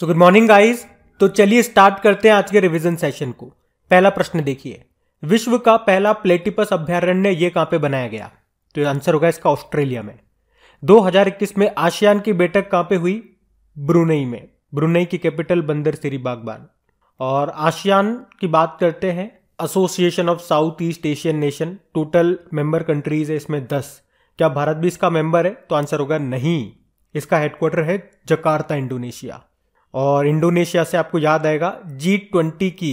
so good morning guys तो चलिए start करते हैं आज के रिवीजन सेशन को पहला प्रश्न देखिए विश्व का पहला प्लेटिपस अभ्यारण्य ये कहां पे बनाया गया तो आंसर होगा इसका ऑस्ट्रेलिया में 2021 में आसियान की बैठक कहां पे हुई ब्रुनई में ब्रुनई की कैपिटल बंदर सिरी बागबान और आसियान की बात करते हैं association of South East Asian nation total member countries है इसमें दस क्या भारत भी इसका मेंबर है तो आंसर होगा नहीं इसका हेडक्वार्टर है जकार्ता इंडोनेशिया और इंडोनेशिया से आपको याद आएगा जी ट्वेंटी की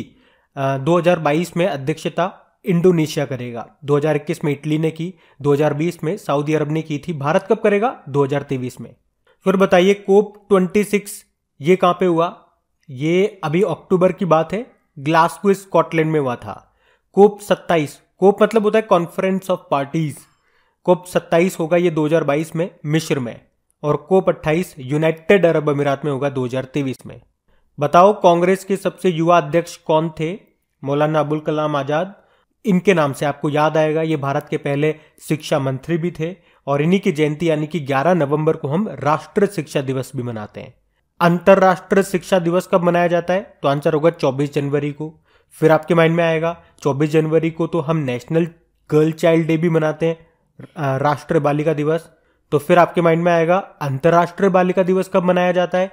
हजार 2022 में अध्यक्षता इंडोनेशिया करेगा 2021 में इटली ने की 2020 में सऊदी अरब ने की थी भारत कब करेगा 2023 में फिर बताइए कोप 26 ये कहाँ पे हुआ ये अभी अक्टूबर की बात है ग्लासगो स्कॉटलैंड में हुआ था कोप 27 कोप मतलब होता है कॉन्फ्रेंस ऑफ पार्टीज कोप 27 होगा ये 2022 में मिश्र में और कोप 28 यूनाइटेड अरब अमीरात में होगा 2023 में बताओ कांग्रेस के सबसे युवा अध्यक्ष कौन थे मौलाना अबुल कलाम आज़ाद इनके नाम से आपको याद आएगा ये भारत के पहले शिक्षा मंत्री भी थे और इन्हीं की जयंती यानी कि 11 नवंबर को हम राष्ट्रीय शिक्षा दिवस भी मनाते हैं अंतर्राष्ट्रीय शिक्षा दिवस कब मनाया जाता है तो आंसर होगा 24 जनवरी को फिर आपके माइंड में आएगा 24 जनवरी को तो हम नेशनल गर्ल चाइल्ड डे भी मनाते हैं राष्ट्रीय बालिका दिवस तो फिर आपके माइंड में आएगा अंतर्राष्ट्रीय बालिका दिवस कब मनाया जाता है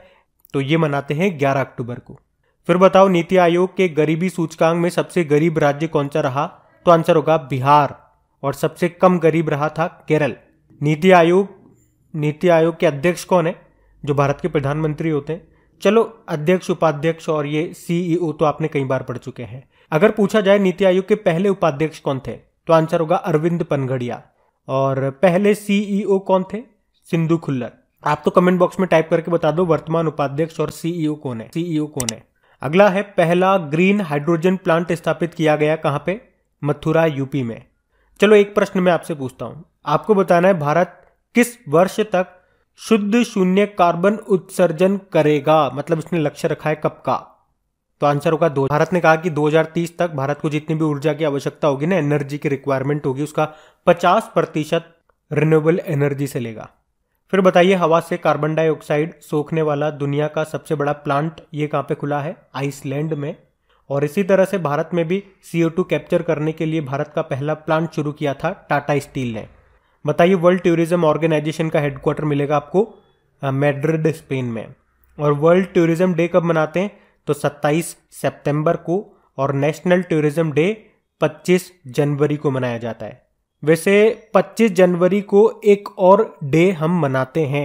तो ये मनाते हैं 11 अक्टूबर को फिर बताओ नीति आयोग के गरीबी सूचकांक में सबसे गरीब राज्य कौन सा रहा तो आंसर होगा बिहार और सबसे कम गरीब रहा था केरल नीति आयोग नीति आयोग के अध्यक्ष कौन है जो भारत के प्रधानमंत्री होते हैं चलो अध्यक्ष उपाध्यक्ष और ये सीईओ e तो आपने कई बार पढ़ चुके हैं अगर पूछा जाए नीति आयोग के पहले उपाध्यक्ष कौन थे तो आंसर होगा अरविंद पनघड़िया और पहले सीईओ e कौन थे सिंधु खुल्लर आप तो कमेंट बॉक्स में टाइप करके बता दो वर्तमान उपाध्यक्ष और सीईओ e कौन है सीईओ e कौन है अगला है पहला ग्रीन हाइड्रोजन प्लांट स्थापित किया गया कहां पे मथुरा यूपी में चलो एक प्रश्न मैं आपसे पूछता हूं आपको बताना है भारत किस वर्ष तक शुद्ध शून्य कार्बन उत्सर्जन करेगा मतलब इसने लक्ष्य रखा है कब का तो आंसर होगा दो भारत ने कहा कि 2030 तक भारत को जितनी भी ऊर्जा की आवश्यकता होगी ना एनर्जी की रिक्वायरमेंट होगी उसका पचास प्रतिशत रिन्यूएबल एनर्जी से लेगा फिर बताइए हवा से कार्बन डाइऑक्साइड सोखने वाला दुनिया का सबसे बड़ा प्लांट ये कहाँ पे खुला है आइसलैंड में और इसी तरह से भारत में भी सी कैप्चर करने के लिए भारत का पहला प्लांट शुरू किया था टाटा स्टील ने बताइए वर्ल्ड टूरिज्म ऑर्गेनाइजेशन का हेडक्वार्टर मिलेगा आपको मेड्रिड स्पेन में और वर्ल्ड टूरिज्म डे कब मनाते हैं तो 27 सितंबर को और नेशनल टूरिज्म डे 25 जनवरी को मनाया जाता है वैसे 25 जनवरी को एक और डे हम मनाते हैं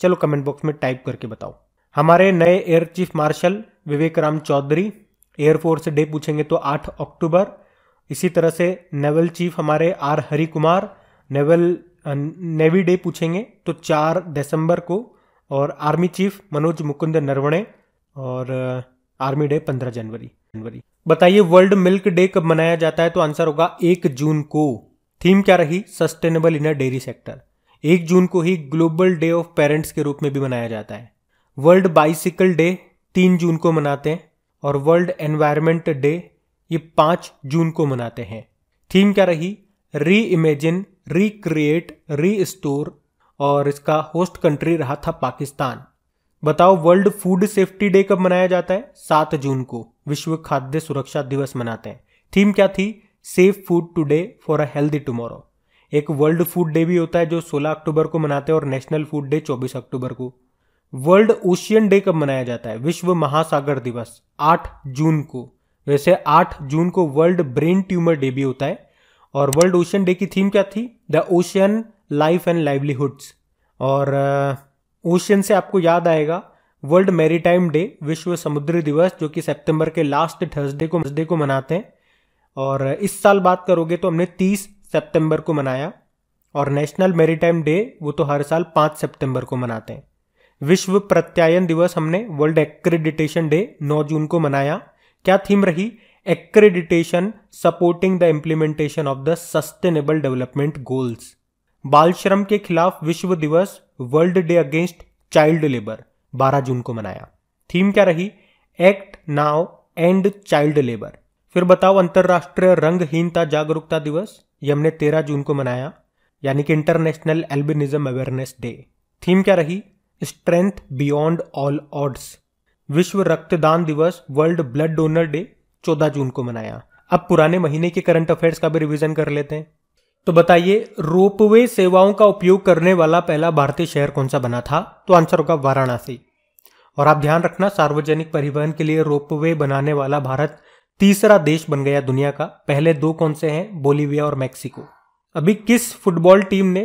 चलो कमेंट बॉक्स में टाइप करके बताओ हमारे नए air chief marshal Vivek Ram Chaudhari air force day पूछेंगे तो 8 अक्टूबर इसी तरह से नेवल चीफ हमारे R Hari Kumar naval navy day पूछेंगे तो 4 दिसंबर को और आर्मी चीफ मनोज मुकुंद नरवणे और आर्मी डे 15 जनवरी जनवरी बताइए वर्ल्ड मिल्क डे कब मनाया जाता है तो आंसर होगा एक जून को थीम क्या रही sustainable in a dairy sector एक जून को ही ग्लोबल डे ऑफ पेरेंट्स के रूप में भी मनाया जाता है वर्ल्ड बाइसिकल डे तीन जून को मनाते हैं और वर्ल्ड एनवायरमेंट डे ये पाँच जून को मनाते हैं थीम क्या रही री इमेजिन रिक्रिएट री स्टोर और इसका होस्ट कंट्री रहा था पाकिस्तान बताओ वर्ल्ड फूड सेफ्टी डे कब मनाया जाता है सात जून को विश्व खाद्य सुरक्षा दिवस मनाते हैं थीम क्या थी safe food today for a healthy tomorrow एक वर्ल्ड फूड डे भी होता है जो 16 अक्टूबर को मनाते हैं और नेशनल फूड डे 24 अक्टूबर को वर्ल्ड ओशियन डे कब मनाया जाता है विश्व महासागर दिवस 8 जून को वैसे 8 जून को वर्ल्ड ब्रेन ट्यूमर डे भी होता है और वर्ल्ड ओशियन डे की थीम क्या थी the ocean life and livelihoods और ओशियन से आपको याद आएगा वर्ल्ड मेरी डे विश्व समुद्री दिवस जो कि सितंबर के लास्ट थर्सडे को थर्सडे को मनाते हैं और इस साल बात करोगे तो हमने 30 सितंबर को मनाया और नेशनल मेरीटाइम डे वो तो हर साल 5 सितंबर को मनाते हैं विश्व प्रत्यायन दिवस हमने वर्ल्ड एक्रेडिटेशन डे 9 जून को मनाया क्या थीम रही accreditation supporting the implementation of the sustainable development goals बाल श्रम के खिलाफ विश्व दिवस world day against child labour 12 जून को मनाया थीम क्या रही act now end child labour फिर बताओ अंतर्राष्ट्रीय रंगहीनता जागरूकता दिवस ये हमने तेरह जून को मनाया यानी कि international albinism awareness day theme क्या रही स्ट्रेंथ बियॉन्ड ऑल ऑड्स विश्व रक्तदान दिवस वर्ल्ड ब्लड डोनर डे 14 जून को मनाया अब पुराने महीने के करंट अफेयर्स का भी रिवीजन कर लेते हैं तो बताइए रोपवे सेवाओं का उपयोग करने वाला पहला भारतीय शहर कौन सा बना था तो आंसर होगा वाराणसी और आप ध्यान रखना सार्वजनिक परिवहन के लिए रोपवे बनाने वाला भारत तीसरा देश बन गया दुनिया का पहले दो कौन से हैं बोलीविया और मैक्सिको अभी किस फुटबॉल टीम ने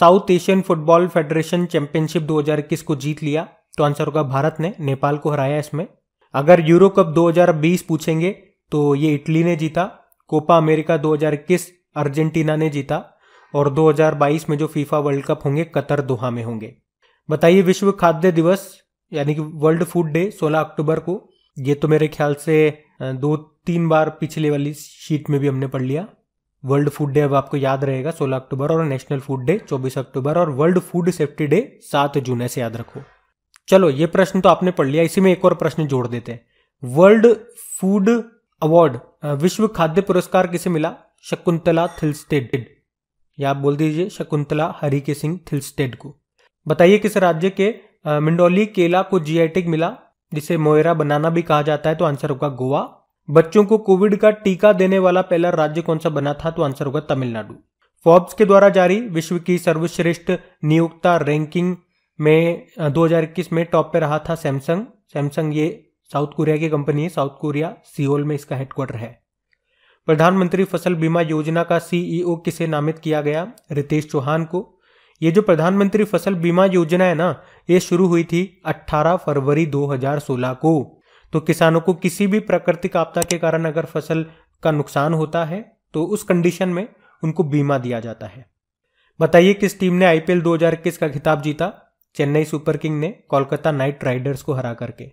South Asian Football Federation championship 2021 को जीत लिया तो आंसर होगा भारत ने नेपाल को हराया इसमें अगर यूरो कप 2020 पूछेंगे तो ये इटली ने जीता कोपा अमेरिका 2021 अर्जेंटीना ने जीता और 2022 में जो फीफा वर्ल्ड कप होंगे कतर दोहा में होंगे बताइए विश्व खाद्य दिवस यानी कि वर्ल्ड फूड डे 16 अक्टूबर को ये तो मेरे ख्याल से दो तीन बार पिछले वाली शीट में भी हमने पढ़ लिया वर्ल्ड फूड डे अब आपको याद रहेगा 16 अक्टूबर और नेशनल फूड डे 24 अक्टूबर और वर्ल्ड फूड सेफ्टी डे 7 जून ऐसे याद रखो चलो ये प्रश्न तो आपने पढ़ लिया इसी में एक और प्रश्न जोड़ देते हैं वर्ल्ड फूड अवार्ड विश्व खाद्य पुरस्कार किसे मिला शकुंतला थिलस्टेड या आप बोल दीजिए शकुंतला के सिंह थिलस्टेड को बताइए किस राज्य के मिंडोली केला को जीआई e मिला जिसे मोयरा बनाना भी कहा जाता है तो आंसर होगा गोवा बच्चों को कोविड का टीका देने वाला पहला राज्य कौन सा बना था तो आंसर होगा तमिलनाडु फोर्ब्स के द्वारा जारी विश्व की सर्वश्रेष्ठ नियोक्ता रैंकिंग में 2021 में टॉप पे रहा था सैमसंग सैमसंग ये साउथ कोरिया की कंपनी है साउथ कोरिया सियोल में इसका हेडक्वार्टर है प्रधानमंत्री फसल बीमा योजना का सीईओ e किसे नामित किया गया रितेश चौहान को ये जो प्रधानमंत्री फसल बीमा योजना है ना ये शुरू हुई थी 18 फरवरी 2016 को तो किसानों को किसी भी प्राकृतिक आपदा के कारण अगर फसल का नुकसान होता है तो उस कंडीशन में उनको बीमा दिया जाता है बताइए किस टीम ने आईपीएल 2021 का खिताब जीता चेन्नई सुपर किंग ने कोलकाता नाइट राइडर्स को हरा करके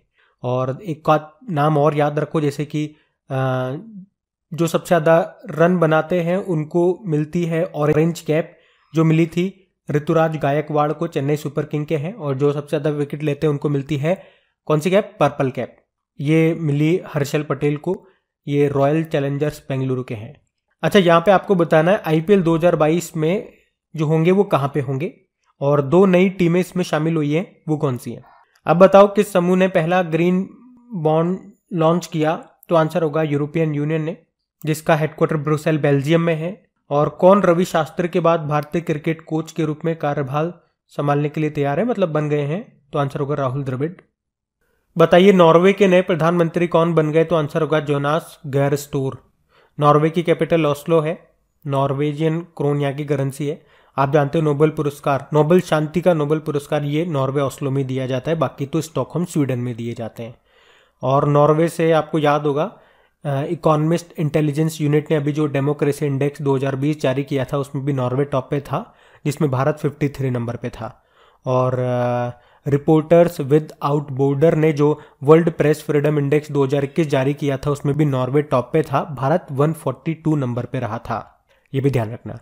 और एक का नाम और याद रखो जैसे कि जो सबसे ज़्यादा रन बनाते हैं उनको मिलती है ऑरेंज कैप जो मिली थी ऋतुराज गायकवाड़ को चेन्नई सुपर किंग के हैं और जो सबसे ज़्यादा विकेट लेते हैं उनको मिलती है कौन सी कैप पर्पल कैप ये मिली हर्षल पटेल को ये रॉयल चैलेंजर्स बेंगलुरु के हैं अच्छा यहाँ पे आपको बताना है आईपीएल 2022 में जो होंगे वो कहाँ पे होंगे और दो नई टीमें इसमें शामिल हुई हैं वो कौन सी हैं अब बताओ किस समूह ने पहला ग्रीन बॉन्ड लॉन्च किया तो आंसर होगा यूरोपियन यूनियन ने जिसका हेडक्वार्टर ब्रुसेल बेल्जियम में है और कौन रवि शास्त्री के बाद भारतीय क्रिकेट कोच के रूप में कार्यभार संभालने के लिए तैयार है मतलब बन गए हैं तो आंसर होगा राहुल द्रविड़ बताइए नॉर्वे के नए प्रधानमंत्री कौन बन गए तो आंसर होगा जोनास गैर स्टोर नॉर्वे की कैपिटल ऑस्लो है नॉर्वेजियन क्रोनिया की करेंसी है आप जानते हो नोबेल पुरस्कार नोबेल शांति का नोबेल पुरस्कार ये नॉर्वे ऑस्लो में दिया जाता है बाकी तो स्टॉकहोम स्वीडन में दिए जाते हैं और नॉर्वे से आपको याद होगा इकोनॉमिस्ट इंटेलिजेंस यूनिट ने अभी जो डेमोक्रेसी इंडेक्स 2020 जारी किया था उसमें भी नॉर्वे टॉप पे था जिसमें भारत 53 नंबर पे था और रिपोर्टर्स विद आउट बॉर्डर ने जो वर्ल्ड प्रेस फ्रीडम इंडेक्स 2021 जारी किया था उसमें भी नॉर्वे टॉप पे था भारत 142 नंबर पे रहा था ये भी ध्यान रखना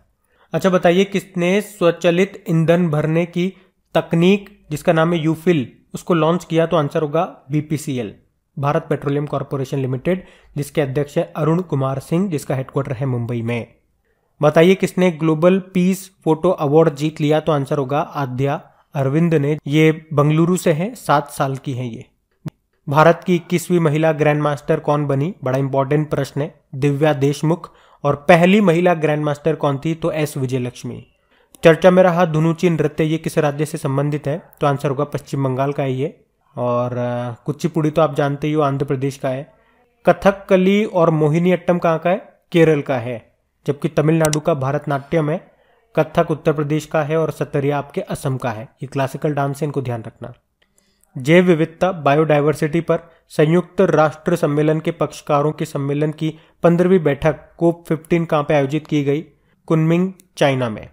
अच्छा बताइए किसने स्वचलित ईंधन भरने की तकनीक जिसका नाम है यूफिल उसको लॉन्च किया तो आंसर होगा BPCL Bharat Petroleum Corporation Limited जिसके अध्यक्ष है अरुण कुमार सिंह जिसका हेडक्वार्टर है मुंबई में बताइए किसने ग्लोबल पीस फोटो अवार्ड जीत लिया तो आंसर होगा आद्या अरविंद ने ये बंगलुरु से है सात साल की है ये भारत की इक्कीसवीं महिला ग्रैंड मास्टर कौन बनी बड़ा इंपॉर्टेंट प्रश्न है दिव्या देशमुख और पहली महिला ग्रैंड मास्टर कौन थी तो एस विजयलक्ष्मी चर्चा में रहा धुनुची नृत्य ये किस राज्य से संबंधित है तो आंसर होगा पश्चिम बंगाल का है ये और कुचिपुड़ी तो आप जानते ही हो आंध्र प्रदेश का है कथक कली और मोहिनीअट्टम कहाँ का है केरल का है जबकि तमिलनाडु का भारतनाट्यम है कथक उत्तर प्रदेश का है और सतरिया आपके असम का है ये क्लासिकल डांस है इनको ध्यान रखना जैव विविधता बायोडाइवर्सिटी पर संयुक्त राष्ट्र सम्मेलन के पक्षकारों के सम्मेलन की पंद्रहवीं बैठक कोप फिफ्टीन कहाँ पे आयोजित की गई कुनमिंग चाइना में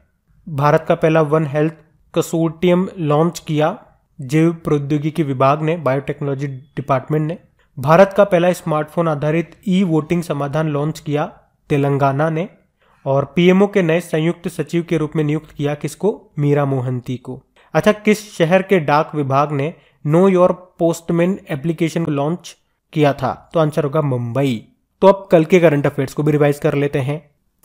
भारत का पहला वन हेल्थ कसोटियम लॉन्च किया जैव प्रौद्योगिकी विभाग ने बायोटेक्नोलॉजी डिपार्टमेंट ने भारत का पहला स्मार्टफोन आधारित ई वोटिंग समाधान लॉन्च किया तेलंगाना ने और पीएमओ के नए संयुक्त सचिव के रूप में नियुक्त किया किसको मीरा मोहंती को अच्छा किस शहर के डाक विभाग ने नो योर पोस्टमैन एप्लीकेशन को लॉन्च किया था तो आंसर होगा मुंबई तो अब कल के करंट अफेयर्स को भी रिवाइज कर लेते हैं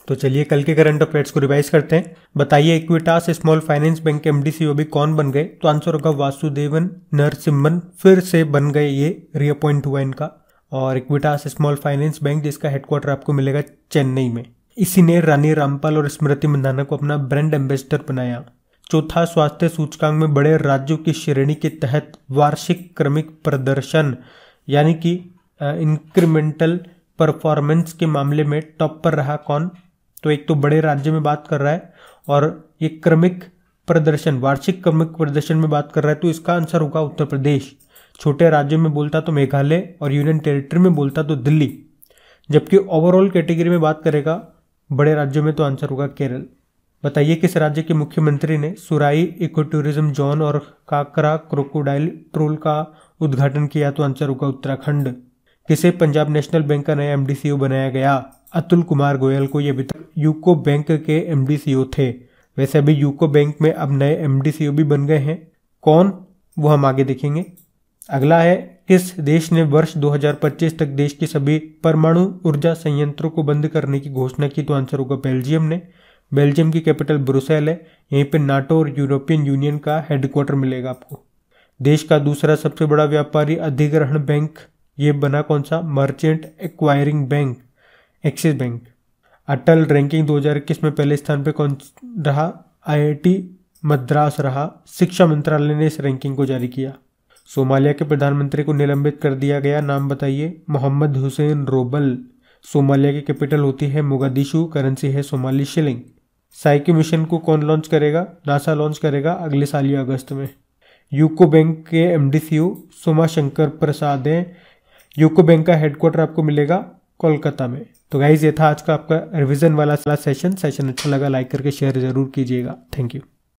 तो चलिए कल के करंट अफेयर्स को रिवाइज करते हैं बताइए इक्विटास स्मॉल फाइनेंस बैंक के एमडी सीओ भी कौन बन गए तो आंसर होगा वासुदेवन नरसिम्हन फिर से बन गए ये रिअपॉइंट हुआ इनका और इक्विटास स्मॉल फाइनेंस बैंक जिसका हेडक्वार्टर आपको मिलेगा चेन्नई में इसी ने रानी रामपाल और स्मृति मंदाना को अपना ब्रांड एम्बेसडर बनाया चौथा स्वास्थ्य सूचकांक में बड़े राज्यों की श्रेणी के तहत वार्षिक क्रमिक प्रदर्शन यानी कि इंक्रीमेंटल परफॉर्मेंस के मामले में टॉप पर रहा कौन तो एक तो बड़े राज्य में बात कर रहा है और ये क्रमिक प्रदर्शन वार्षिक क्रमिक प्रदर्शन में बात कर रहा है तो इसका आंसर होगा उत्तर प्रदेश छोटे राज्यों में बोलता तो मेघालय और यूनियन टेरिटरी में बोलता तो दिल्ली जबकि ओवरऑल कैटेगरी में बात करेगा बड़े राज्यों में तो आंसर होगा केरल बताइए किस राज्य के मुख्यमंत्री ने सुराई इको टूरिज्म जोन और काकरा क्रोकोडाइल ट्रोल का उद्घाटन किया तो आंसर होगा उत्तराखंड किसे पंजाब नेशनल बैंक का नया एमडीसीओ e बनाया गया अतुल कुमार गोयल को ये अभी तक यूको बैंक के एम थे वैसे अभी यूको बैंक में अब नए एम भी बन गए हैं कौन वो हम आगे देखेंगे अगला है किस देश ने वर्ष 2025 तक देश के सभी परमाणु ऊर्जा संयंत्रों को बंद करने की घोषणा की तो आंसर होगा बेल्जियम ने बेल्जियम की कैपिटल ब्रुसेल है यहीं पर नाटो और यूरोपियन यूनियन का हेडक्वार्टर मिलेगा आपको देश का दूसरा सबसे बड़ा व्यापारी अधिग्रहण बैंक ये बना कौन सा merchant acquiring bank Axis Bank Atal ranking 2021 में पहले स्थान पर कौन रहा आईआईटी मद्रास रहा शिक्षा मंत्रालय ने इस रैंकिंग को जारी किया सोमालिया के प्रधानमंत्री को निलंबित कर दिया गया नाम बताइए मोहम्मद हुसैन रोबल सोमालिया की कैपिटल होती है मुगदिशु करेंसी है सोमाली शिलिंग साइकी मिशन को कौन लॉन्च करेगा नासा लॉन्च करेगा अगले साल या अगस्त में यूको बैंक के M D CEO Soma Shankar Prasad हैं यूको बैंक का हेडक्वार्टर आपको मिलेगा कोलकाता में तो गाइज ये था आज का आपका रिवीजन वाला सेशन सेशन अच्छा लगा लाइक करके शेयर जरूर कीजिएगा थैंक यू